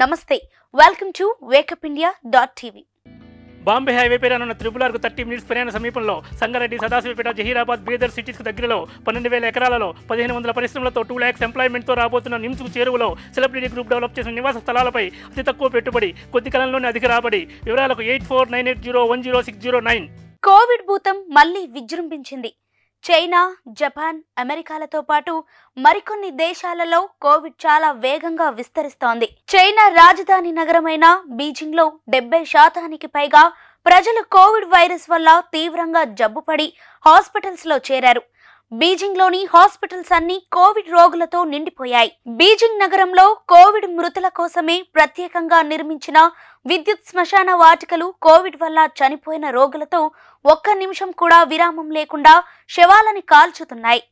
నమస్తే welcome to wake up India dot TV Bombay highway పేరు అనున్న త్రిపులార్కు థర్టీ మినిట్స్ ప్రయాణ సమీపంలో సంగారెడ్డి సదాశివపేట జహీరాబాద్ బీదర్ సిటీస్కు దగ్గరలో పన్నెండు వేల ఎకరాలలో పదిహేను వందల పరిశ్రమలతో టూ ల్యాక్స్ ఎంప్లాయ్మెంట్తో రాబోతున్న నిమ్స్కు చేరువలో సెలబ్రిటీ గ్రూప్ డెవలప్ చేసిన నివాస స్థలాలపై అతి తక్కువ పెట్టుబడి కొద్ది కాలంలోనే అధిక రాబడి వివరాలకు eight four nine eight zero one zero six zero nine covid భూతం మళ్లీ విజృంభించింది చైనా జపాన్ అమెరికాలతో పాటు మరికొన్ని దేశాలలో కోవిడ్ చాలా వేగంగా విస్తరిస్తోంది చైనా రాజధాని నగరమైన బీజింగ్లో డెబ్బై శాతానికి పైగా ప్రజలు కోవిడ్ వైరస్ వల్ల తీవ్రంగా జబ్బుపడి హాస్పిటల్స్లో చేరారు బీజింగ్లోని హాస్పిటల్స్ అన్ని కోవిడ్ రోగులతో నిండిపోయాయి బీజింగ్ నగరంలో కోవిడ్ మృతుల కోసమే ప్రత్యేకంగా నిర్మించిన విద్యుత్ శ్మశాన వాటికలు కోవిడ్ వల్ల చనిపోయిన రోగులతో ఒక్క నిమిషం కూడా విరామం లేకుండా శవాలని కాల్చుతున్నాయి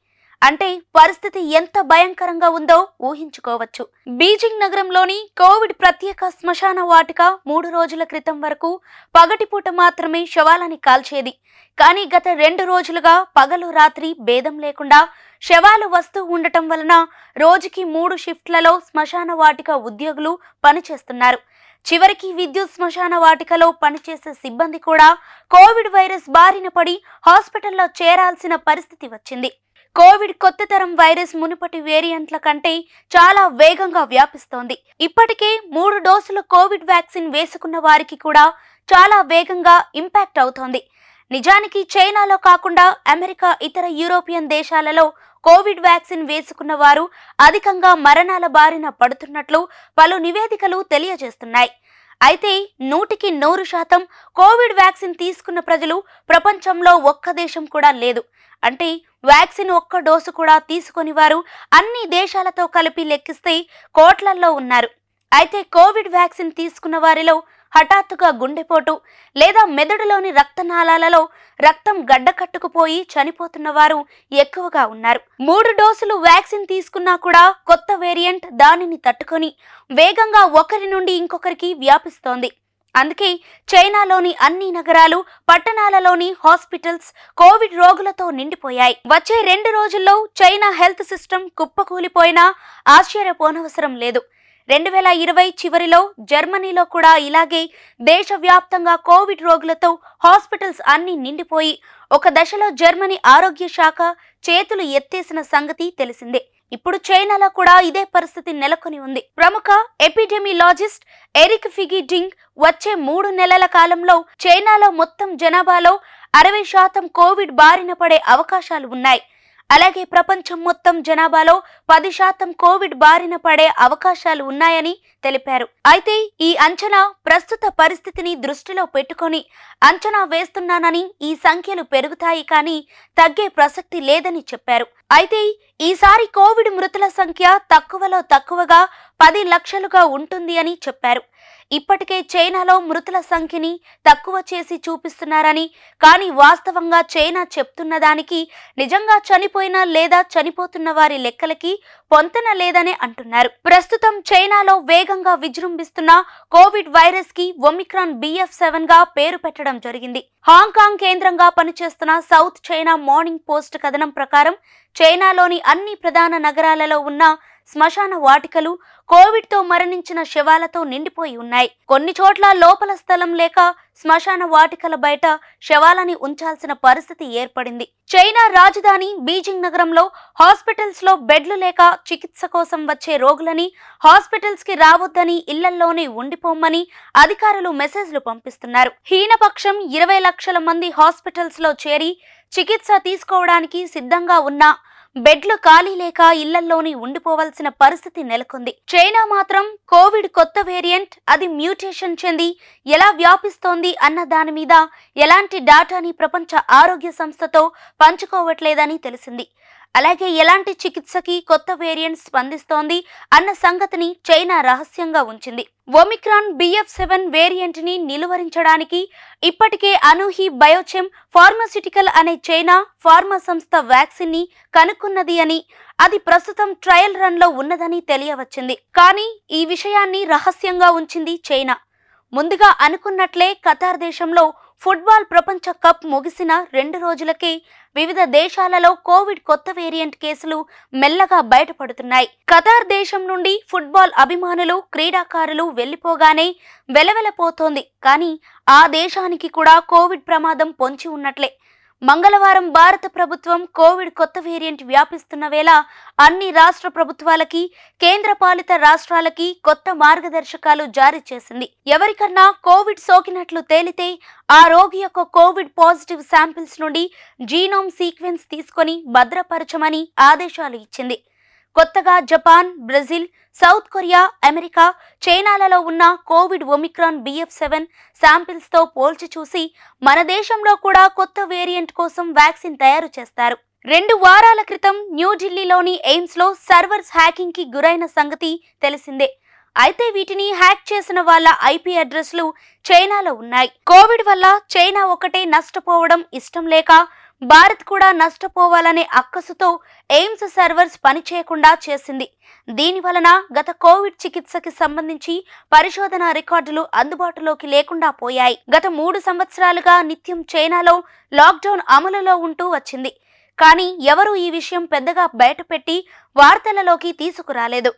అంటే పరిస్థితి ఎంత భయంకరంగా ఉందో ఊహించుకోవచ్చు బీజింగ్ నగరంలోని కోవిడ్ ప్రత్యేక శ్మశాన వాటిక మూడు రోజుల క్రితం వరకు పగటిపూట మాత్రమే శవాలని కాల్చేది కానీ గత రెండు రోజులుగా పగలు రాత్రి భేదం లేకుండా శవాలు వస్తూ ఉండటం వలన రోజుకి మూడు షిఫ్ట్లలో శ్మశాన వాటిక ఉద్యోగులు పనిచేస్తున్నారు చివరికి విద్యుత్ శ్మశాన వాటికలో పనిచేసే సిబ్బంది కూడా కోవిడ్ వైరస్ బారిన పడి హాస్పిటల్లో చేరాల్సిన పరిస్థితి వచ్చింది కోవిడ్ కొత్త తరం వైరస్ మునుపటి వేరియంట్ల కంటే చాలా వేగంగా వ్యాపిస్తోంది ఇప్పటికే మూడు డోసుల కోవిడ్ వ్యాక్సిన్ వేసుకున్న వారికి కూడా చాలా వేగంగా ఇంపాక్ట్ అవుతోంది నిజానికి చైనాలో కాకుండా అమెరికా ఇతర యూరోపియన్ దేశాలలో కోవిడ్ వ్యాక్సిన్ వేసుకున్న వారు అధికంగా మరణాల బారిన పడుతున్నట్లు పలు నివేదికలు తెలియజేస్తున్నాయి అయితే నూటికి నూరు శాతం కోవిడ్ వ్యాక్సిన్ తీసుకున్న ప్రజలు ప్రపంచంలో ఒక్క దేశం కూడా లేదు అంటే వ్యాక్సిన్ ఒక్క డోసు కూడా తీసుకొని వారు అన్ని దేశాలతో కలిపి లెక్కిస్తే కోట్లల్లో ఉన్నారు అయితే కోవిడ్ వ్యాక్సిన్ తీసుకున్న వారిలో హఠాత్తుగా గుండెపోటు లేదా మెదడులోని రక్తనాళాలలో రక్తం గడ్డకట్టుకుపోయి చనిపోతున్న వారు ఎక్కువగా ఉన్నారు మూడు డోసులు వ్యాక్సిన్ తీసుకున్నా కూడా కొత్త వేరియంట్ దానిని తట్టుకొని వేగంగా ఒకరి నుండి ఇంకొకరికి వ్యాపిస్తోంది అందుకే చైనాలోని అన్ని నగరాలు పట్టణాలలోని హాస్పిటల్స్ కోవిడ్ రోగులతో నిండిపోయాయి వచ్చే రెండు రోజుల్లో చైనా హెల్త్ సిస్టమ్ కుప్పకూలిపోయినా ఆశ్చర్యపోనవసరం లేదు రెండు వేల ఇరవై చివరిలో జర్మనీలో కూడా ఇలాగే దేశవ్యాప్తంగా కోవిడ్ రోగులతో హాస్పిటల్స్ అన్నీ నిండిపోయి ఒక దశలో జర్మనీ ఆరోగ్య శాఖ చేతులు ఎత్తేసిన సంగతి తెలిసిందే ఇప్పుడు చైనాలో కూడా ఇదే పరిస్థితి నెలకొని ఉంది ప్రముఖ ఎపిడెమిలాజిస్ట్ ఎరిక్ ఫిగిడింగ్ వచ్చే మూడు నెలల కాలంలో చైనాలో మొత్తం జనాభాలో అరవై శాతం కోవిడ్ బారిన పడే అవకాశాలు ఉన్నాయి అలాగే ప్రపంచం మొత్తం జనాభాలో పది శాతం కోవిడ్ బారిన పడే అవకాశాలు ఉన్నాయని తెలిపారు అయితే ఈ అంచనా ప్రస్తుత పరిస్థితిని దృష్టిలో పెట్టుకొని అంచనా వేస్తున్నానని ఈ సంఖ్యలు పెరుగుతాయి కానీ తగ్గే ప్రసక్తి లేదని చెప్పారు అయితే ఈసారి కోవిడ్ మృతుల సంఖ్య తక్కువలో తక్కువగా పది లక్షలుగా ఉంటుంది అని చెప్పారు ఇప్పటికే చైనాలో మృతుల సంఖ్యని తక్కువ చేసి చూపిస్తున్నారని కానీ వాస్తవంగా చైనా చెప్తున్న దానికి నిజంగా చనిపోయిన లేదా చనిపోతున్న వారి లెక్కలకి పొంతన లేదని అంటున్నారు ప్రస్తుతం చైనాలో వేగంగా విజృంభిస్తున్న కోవిడ్ వైరస్ కి ఒమిక్రాన్ బిఎఫ్ సెవెన్ గా పేరు పెట్టడం జరిగింది హాంకాంగ్ కేంద్రంగా పనిచేస్తున్న సౌత్ చైనా మార్నింగ్ పోస్ట్ కథనం ప్రకారం చైనాలోని అన్ని ప్రధాన నగరాలలో ఉన్న శ్మశాన వాటికలు కోవిడ్తో మరణించిన శవాలతో నిండిపోయి ఉన్నాయి కొన్ని చోట్ల లోపల స్థలం లేక శ్మశాన వాటికల బయట శవాలని ఉంచాల్సిన పరిస్థితి ఏర్పడింది చైనా రాజధాని బీజింగ్ నగరంలో హాస్పిటల్స్ లో బెడ్లు లేక చికిత్స కోసం వచ్చే రోగులని హాస్పిటల్స్ కి రావద్దని ఇళ్లల్లోనే ఉండిపోమ్మని అధికారులు మెసేజ్లు పంపిస్తున్నారు హీనపక్షం ఇరవై లక్షల మంది హాస్పిటల్స్ లో చేరి చికిత్స తీసుకోవడానికి సిద్ధంగా ఉన్న బెడ్లు ఖాళీ లేక ఇళ్లలోని ఉండిపోవాల్సిన పరిస్థితి నెలకొంది చైనా మాత్రం కోవిడ్ కొత్త వేరియంట్ అది మ్యూటేషన్ చెంది ఎలా వ్యాపిస్తోంది అన్న దాని మీద ఎలాంటి డాటాని ప్రపంచ ఆరోగ్య సంస్థతో పంచుకోవట్లేదని తెలిసింది అలాగే ఎలాంటి చికిత్సకి కొత్త వేరియంట్ స్పందిస్తోంది అన్న సంగతిని చైనా రహస్యంగా ఉంచింది ఒమిక్రాన్ బిఎఫ్ సెవెన్ వేరియంట్ని నిలువరించడానికి ఇప్పటికే అనూహి బయోచెమ్ ఫార్మాస్యూటికల్ అనే చైనా ఫార్మా సంస్థ వ్యాక్సిన్ని కనుక్కున్నది అని అది ప్రస్తుతం ట్రయల్ రన్లో ఉన్నదని తెలియవచ్చింది కానీ ఈ విషయాన్ని రహస్యంగా ఉంచింది చైనా ముందుగా అనుకున్నట్లే ఖతార్ దేశంలో ఫుట్బాల్ ప్రపంచ కప్ ముగిసిన రెండు రోజులకి వివిధ దేశాలలో కోవిడ్ కొత్త వేరియంట్ కేసులు మెల్లగా బయటపడుతున్నాయి ఖతార్ దేశం నుండి ఫుట్బాల్ అభిమానులు క్రీడాకారులు వెళ్లిపోగానే వెలవెలపోతోంది కానీ ఆ దేశానికి కూడా కోవిడ్ ప్రమాదం పొంచి ఉన్నట్లే మంగళవారం భారత ప్రభుత్వం కోవిడ్ కొత్త వేరియంట్ వ్యాపిస్తున్న వేళ అన్ని రాష్ట్ర ప్రభుత్వాలకి కేంద్ర పాలిత రాష్ట్రాలకి కొత్త మార్గదర్శకాలు జారీ చేసింది ఎవరికన్నా కోవిడ్ సోకినట్లు తేలితే ఆ రోగి యొక్క కోవిడ్ పాజిటివ్ శాంపిల్స్ నుండి జీనోమ్ సీక్వెన్స్ తీసుకొని భద్రపరచమని ఆదేశాలు ఇచ్చింది కొత్తగా Japan Brazil South Korea America చైనాలలో ఉన్న కోవిడ్ ఒమిక్రాన్ బిఎఫ్ సెవెన్ శాంపిల్స్తో పోల్చి చూసి మన దేశంలో కూడా కొత్త వేరియంట్ కోసం వ్యాక్సిన్ తయారు చేస్తారు రెండు వారాల క్రితం న్యూఢిల్లీలోని ఎయిమ్స్లో సర్వర్స్ హ్యాకింగ్కి గురైన సంగతి తెలిసిందే అయితే వీటిని హ్యాక్ చేసిన వాళ్ళ ఐపీ అడ్రస్లు చైనాలో ఉన్నాయి కోవిడ్ వల్ల చైనా ఒకటే నష్టపోవడం ఇష్టం లేక భారత్ కూడా నష్టపోవాలనే అక్కసుతో ఎయిమ్స్ సర్వర్స్ పనిచేయకుండా చేసింది దీని వలన గత కోవిడ్ చికిత్సకి సంబంధించి పరిశోధన రికార్డులు అందుబాటులోకి లేకుండా పోయాయి గత మూడు సంవత్సరాలుగా నిత్యం చైనాలో లాక్డౌన్ అమలులో ఉంటూ వచ్చింది కానీ ఎవరూ ఈ విషయం పెద్దగా బయటపెట్టి వార్తలలోకి తీసుకురాలేదు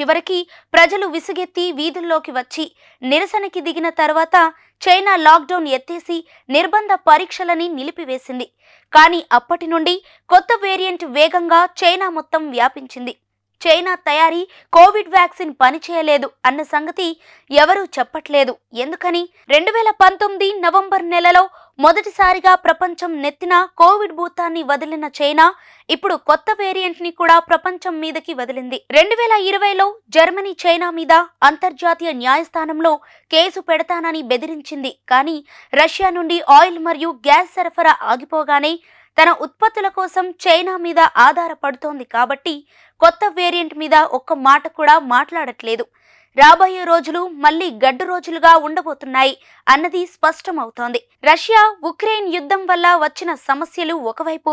చివరికి ప్రజలు విసుగెత్తి వీధుల్లోకి వచ్చి నిరసనకి దిగిన తర్వాత చైనా లాక్డౌన్ ఎత్తేసి నిర్బంధ పరీక్షలని నిలిపివేసింది కానీ అప్పటి నుండి కొత్త వేరియంట్ వేగంగా చైనా మొత్తం వ్యాపించింది చైనా తయారీ కోవిడ్ వ్యాక్సిన్ పనిచేయలేదు అన్న సంగతి ఎవరూ చెప్పట్లేదు ఎందుకని రెండు వేల పంతొమ్మిది నవంబర్ నెలలో మొదటిసారిగా ప్రపంచం నెత్తిన కోవిడ్ భూతాన్ని వదిలిన చైనా ఇప్పుడు కొత్త వేరియంట్ ని కూడా ప్రపంచం మీదకి వదిలింది రెండు వేల ఇరవైలో జర్మనీ చైనా మీద అంతర్జాతీయ న్యాయస్థానంలో కేసు పెడతానని బెదిరించింది కానీ రష్యా నుండి ఆయిల్ మరియు గ్యాస్ సరఫరా ఆగిపోగానే తన ఉత్పత్తుల కోసం చైనా మీద ఆధారపడుతోంది కాబట్టి కొత్త వేరియంట్ మీద ఒక్క మాట కూడా మాట్లాడట్లేదు రాబోయే రోజులు మళ్లీ గడ్డు రోజులుగా ఉండబోతున్నాయి అన్నది స్పష్టమవుతోంది రష్యా ఉక్రెయిన్ యుద్ధం వల్ల వచ్చిన సమస్యలు ఒకవైపు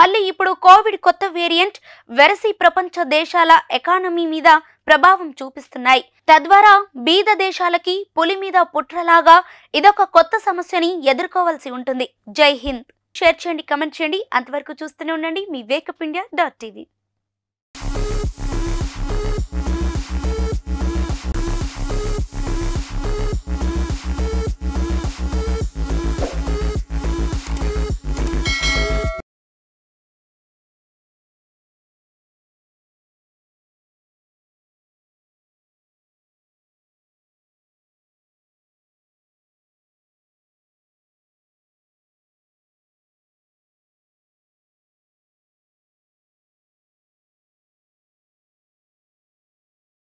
మళ్ళీ ఇప్పుడు కోవిడ్ కొత్త వేరియంట్ వెరసి ప్రపంచ దేశాల ఎకానమీ మీద ప్రభావం చూపిస్తున్నాయి తద్వారా బీద దేశాలకి పులి మీద పుట్రలాగా ఇదొక కొత్త సమస్యని ఎదుర్కోవాల్సి ఉంటుంది జై హింద్ షేర్ చేయండి కమెంట్ చేయండి అంతవరకు చూస్తూనే ఉండండి మీ వేకప్ ఇండియా డాట్ టీవీ